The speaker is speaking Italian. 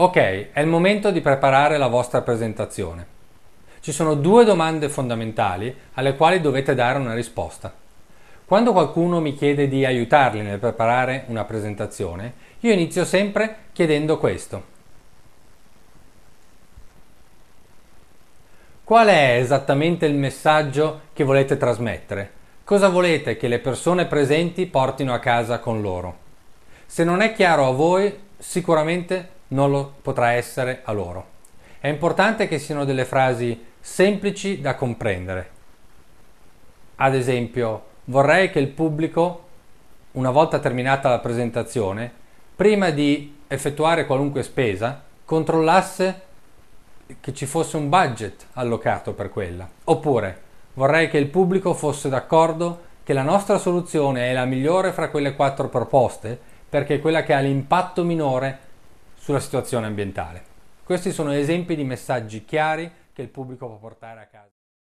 Ok, è il momento di preparare la vostra presentazione. Ci sono due domande fondamentali alle quali dovete dare una risposta. Quando qualcuno mi chiede di aiutarli nel preparare una presentazione, io inizio sempre chiedendo questo. Qual è esattamente il messaggio che volete trasmettere? Cosa volete che le persone presenti portino a casa con loro? Se non è chiaro a voi, sicuramente non lo potrà essere a loro. È importante che siano delle frasi semplici da comprendere. Ad esempio, vorrei che il pubblico, una volta terminata la presentazione, prima di effettuare qualunque spesa, controllasse che ci fosse un budget allocato per quella. Oppure, vorrei che il pubblico fosse d'accordo che la nostra soluzione è la migliore fra quelle quattro proposte perché è quella che ha l'impatto minore sulla situazione ambientale. Questi sono esempi di messaggi chiari che il pubblico può portare a casa.